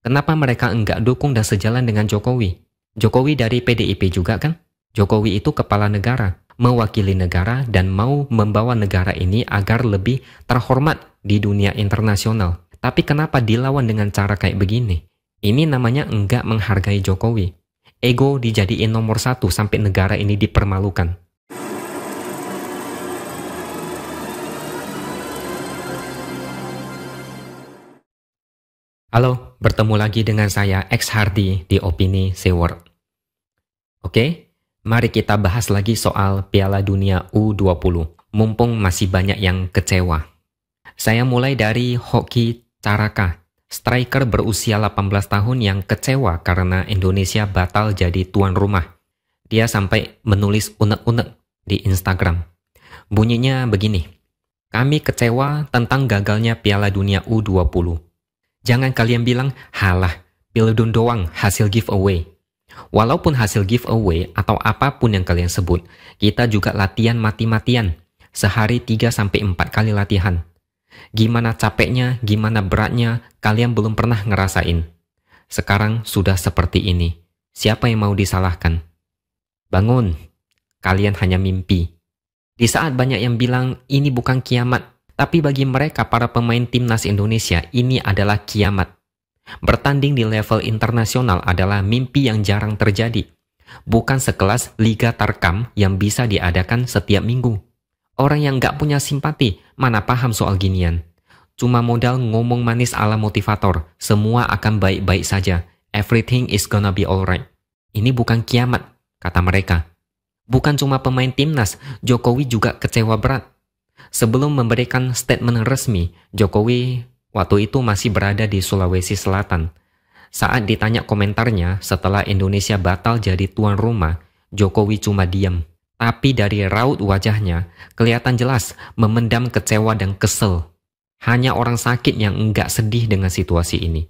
Kenapa mereka enggak dukung dan sejalan dengan Jokowi? Jokowi dari PDIP juga kan? Jokowi itu kepala negara, mewakili negara dan mau membawa negara ini agar lebih terhormat di dunia internasional. Tapi kenapa dilawan dengan cara kayak begini? Ini namanya enggak menghargai Jokowi. Ego dijadiin nomor satu sampai negara ini dipermalukan. Halo, bertemu lagi dengan saya X Hardy di Opini Seward. Oke, mari kita bahas lagi soal Piala Dunia U20. Mumpung masih banyak yang kecewa. Saya mulai dari Hoki Caraka, striker berusia 18 tahun yang kecewa karena Indonesia batal jadi tuan rumah. Dia sampai menulis unek-unek di Instagram. Bunyinya begini, kami kecewa tentang gagalnya Piala Dunia U20 Jangan kalian bilang, halah, pildun doang hasil giveaway. Walaupun hasil giveaway atau apapun yang kalian sebut, kita juga latihan mati-matian. Sehari 3-4 kali latihan. Gimana capeknya, gimana beratnya, kalian belum pernah ngerasain. Sekarang sudah seperti ini. Siapa yang mau disalahkan? Bangun, kalian hanya mimpi. Di saat banyak yang bilang ini bukan kiamat, tapi bagi mereka para pemain timnas Indonesia ini adalah kiamat. Bertanding di level internasional adalah mimpi yang jarang terjadi. Bukan sekelas liga tarkam yang bisa diadakan setiap minggu. Orang yang gak punya simpati, mana paham soal ginian. Cuma modal ngomong manis ala motivator, semua akan baik-baik saja. Everything is gonna be alright. Ini bukan kiamat, kata mereka. Bukan cuma pemain timnas, Jokowi juga kecewa berat Sebelum memberikan statement resmi, Jokowi waktu itu masih berada di Sulawesi Selatan. Saat ditanya komentarnya setelah Indonesia batal jadi tuan rumah, Jokowi cuma diam. Tapi dari raut wajahnya, kelihatan jelas memendam kecewa dan kesel. Hanya orang sakit yang enggak sedih dengan situasi ini.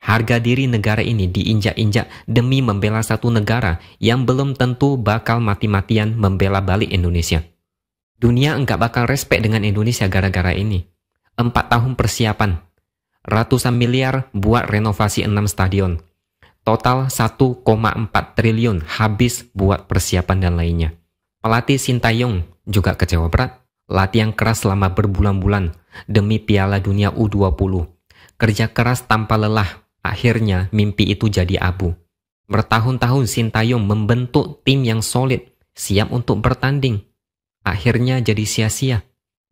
Harga diri negara ini diinjak-injak demi membela satu negara yang belum tentu bakal mati-matian membela balik Indonesia. Dunia enggak bakal respect dengan Indonesia gara-gara ini. Empat tahun persiapan. Ratusan miliar buat renovasi enam stadion. Total 1,4 triliun habis buat persiapan dan lainnya. Pelatih Sintayong juga kecewa berat. Latihan keras selama berbulan-bulan demi Piala Dunia U20. Kerja keras tanpa lelah. Akhirnya mimpi itu jadi abu. Bertahun-tahun Sintayong membentuk tim yang solid, siap untuk bertanding, akhirnya jadi sia-sia.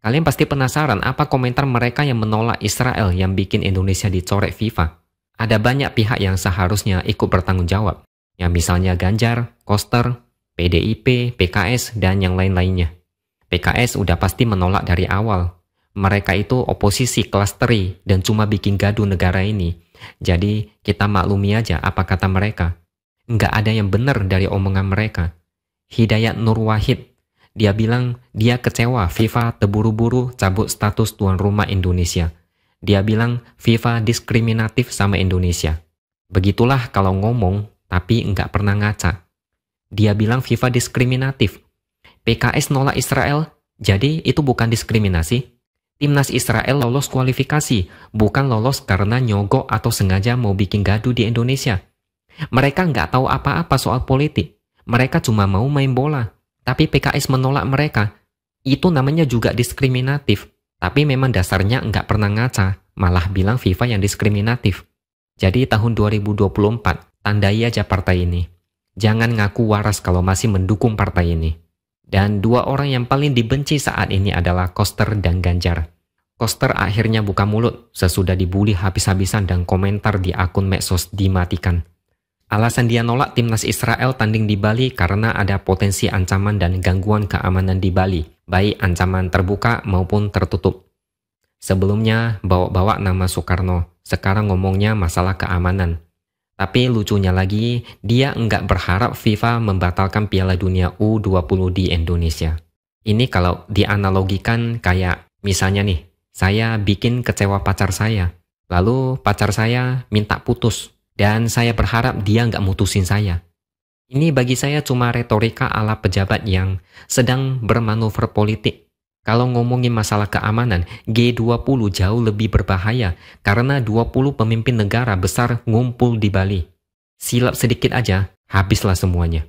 Kalian pasti penasaran apa komentar mereka yang menolak Israel yang bikin Indonesia dicoret FIFA. Ada banyak pihak yang seharusnya ikut bertanggung jawab, yang misalnya Ganjar, Koster, PDIP, PKS, dan yang lain-lainnya. PKS udah pasti menolak dari awal. Mereka itu oposisi kelas teri dan cuma bikin gaduh negara ini. Jadi kita maklumi aja apa kata mereka. Nggak ada yang benar dari omongan mereka. Hidayat Nur Wahid dia bilang dia kecewa FIFA terburu-buru cabut status tuan rumah Indonesia. Dia bilang FIFA diskriminatif sama Indonesia. Begitulah kalau ngomong tapi nggak pernah ngaca. Dia bilang FIFA diskriminatif. PKS nolak Israel, jadi itu bukan diskriminasi. Timnas Israel lolos kualifikasi, bukan lolos karena nyogok atau sengaja mau bikin gaduh di Indonesia. Mereka nggak tahu apa-apa soal politik. Mereka cuma mau main bola. Tapi PKS menolak mereka. Itu namanya juga diskriminatif. Tapi memang dasarnya nggak pernah ngaca, malah bilang FIFA yang diskriminatif. Jadi tahun 2024, tandai aja partai ini. Jangan ngaku waras kalau masih mendukung partai ini. Dan dua orang yang paling dibenci saat ini adalah Koster dan Ganjar. Koster akhirnya buka mulut sesudah dibully habis-habisan dan komentar di akun medsos dimatikan. Alasan dia nolak timnas Israel tanding di Bali karena ada potensi ancaman dan gangguan keamanan di Bali, baik ancaman terbuka maupun tertutup. Sebelumnya bawa-bawa nama Soekarno, sekarang ngomongnya masalah keamanan. Tapi lucunya lagi, dia enggak berharap FIFA membatalkan Piala Dunia U20 di Indonesia. Ini kalau dianalogikan kayak misalnya nih, saya bikin kecewa pacar saya, lalu pacar saya minta putus, dan saya berharap dia nggak mutusin saya. Ini bagi saya cuma retorika ala pejabat yang sedang bermanuver politik. Kalau ngomongin masalah keamanan, G20 jauh lebih berbahaya karena 20 pemimpin negara besar ngumpul di Bali. Silap sedikit aja, habislah semuanya.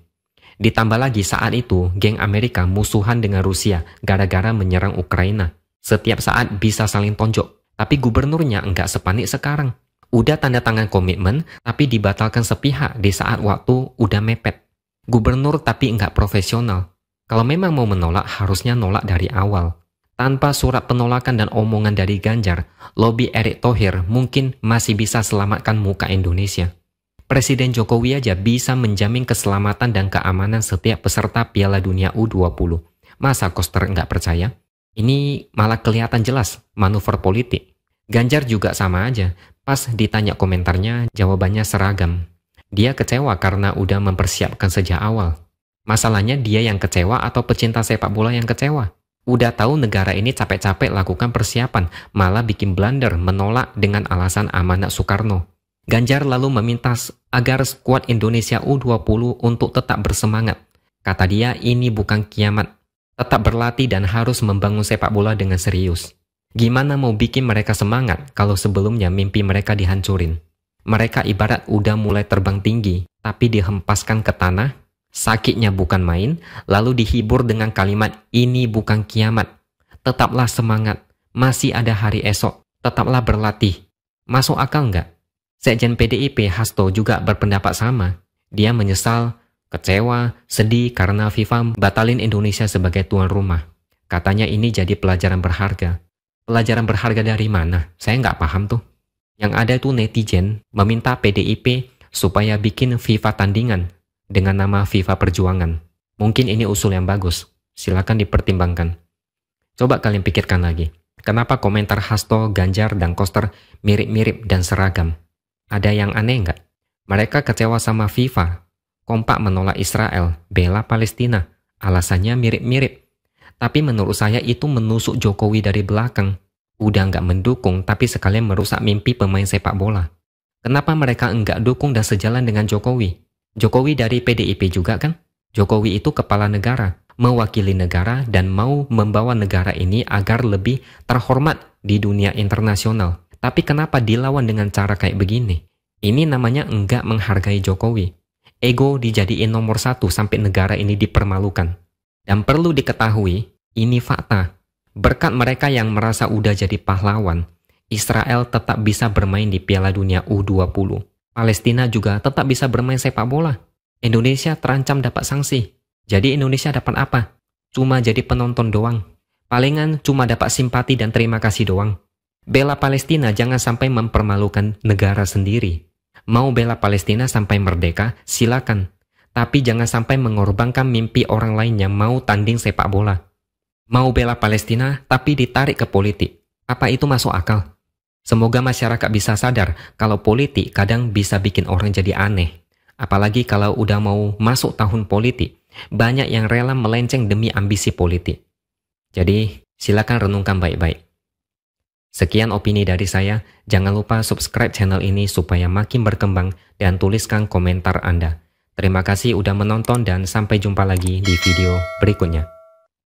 Ditambah lagi saat itu, geng Amerika musuhan dengan Rusia gara-gara menyerang Ukraina. Setiap saat bisa saling tonjok, tapi gubernurnya enggak sepanik sekarang. Udah tanda tangan komitmen, tapi dibatalkan sepihak di saat waktu udah mepet. Gubernur tapi nggak profesional. Kalau memang mau menolak, harusnya nolak dari awal. Tanpa surat penolakan dan omongan dari Ganjar, lobby Erick Thohir mungkin masih bisa selamatkan muka Indonesia. Presiden Jokowi aja bisa menjamin keselamatan dan keamanan setiap peserta Piala Dunia U20. Masa Koster nggak percaya? Ini malah kelihatan jelas manuver politik. Ganjar juga sama aja. Pas ditanya komentarnya, jawabannya seragam. Dia kecewa karena udah mempersiapkan sejak awal. Masalahnya dia yang kecewa atau pecinta sepak bola yang kecewa? Udah tahu negara ini capek-capek lakukan persiapan, malah bikin blunder menolak dengan alasan amanat Soekarno. Ganjar lalu meminta agar skuad Indonesia U20 untuk tetap bersemangat. Kata dia, ini bukan kiamat. Tetap berlatih dan harus membangun sepak bola dengan serius. Gimana mau bikin mereka semangat kalau sebelumnya mimpi mereka dihancurin? Mereka ibarat udah mulai terbang tinggi, tapi dihempaskan ke tanah, sakitnya bukan main, lalu dihibur dengan kalimat ini bukan kiamat. Tetaplah semangat, masih ada hari esok, tetaplah berlatih. Masuk akal nggak? Sekjen PDIP Hasto juga berpendapat sama. Dia menyesal, kecewa, sedih karena FIFA batalin Indonesia sebagai tuan rumah. Katanya ini jadi pelajaran berharga pelajaran berharga dari mana? Saya nggak paham tuh. Yang ada tuh netizen meminta PDIP supaya bikin FIFA tandingan dengan nama FIFA Perjuangan. Mungkin ini usul yang bagus. Silahkan dipertimbangkan. Coba kalian pikirkan lagi. Kenapa komentar Hasto, Ganjar, dan Koster mirip-mirip dan seragam? Ada yang aneh nggak? Mereka kecewa sama FIFA, kompak menolak Israel, bela Palestina. Alasannya mirip-mirip. Tapi menurut saya itu menusuk Jokowi dari belakang. Udah nggak mendukung, tapi sekalian merusak mimpi pemain sepak bola. Kenapa mereka enggak dukung dan sejalan dengan Jokowi? Jokowi dari PDIP juga kan? Jokowi itu kepala negara, mewakili negara dan mau membawa negara ini agar lebih terhormat di dunia internasional. Tapi kenapa dilawan dengan cara kayak begini? Ini namanya enggak menghargai Jokowi. Ego dijadiin nomor satu sampai negara ini dipermalukan. Dan perlu diketahui, ini fakta. Berkat mereka yang merasa udah jadi pahlawan, Israel tetap bisa bermain di Piala Dunia U20. Palestina juga tetap bisa bermain sepak bola. Indonesia terancam dapat sanksi. Jadi Indonesia dapat apa? Cuma jadi penonton doang. Palingan cuma dapat simpati dan terima kasih doang. Bela Palestina jangan sampai mempermalukan negara sendiri. Mau bela Palestina sampai merdeka, silakan. Tapi jangan sampai mengorbankan mimpi orang lain yang mau tanding sepak bola. Mau bela Palestina tapi ditarik ke politik. Apa itu masuk akal? Semoga masyarakat bisa sadar kalau politik kadang bisa bikin orang jadi aneh. Apalagi kalau udah mau masuk tahun politik, banyak yang rela melenceng demi ambisi politik. Jadi, silakan renungkan baik-baik. Sekian opini dari saya. Jangan lupa subscribe channel ini supaya makin berkembang dan tuliskan komentar Anda. Terima kasih sudah menonton dan sampai jumpa lagi di video berikutnya.